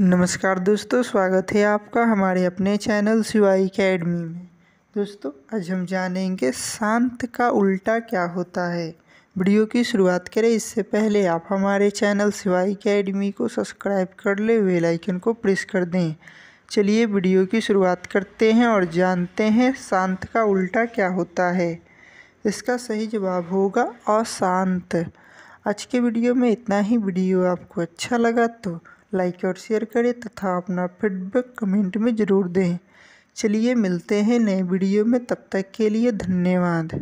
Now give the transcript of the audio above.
नमस्कार दोस्तों स्वागत है आपका हमारे अपने चैनल शिवाई अकेडमी में दोस्तों आज हम जानेंगे शांत का उल्टा क्या होता है वीडियो की शुरुआत करें इससे पहले आप हमारे चैनल शिवाई अकेडमी को सब्सक्राइब कर ले बेल आइकन को प्रेस कर दें चलिए वीडियो की शुरुआत करते हैं और जानते हैं शांत का उल्टा क्या होता है इसका सही जवाब होगा अशांत आज के वीडियो में इतना ही वीडियो आपको अच्छा लगा तो लाइक और शेयर करें तथा अपना फीडबैक कमेंट में ज़रूर दें चलिए मिलते हैं नए वीडियो में तब तक के लिए धन्यवाद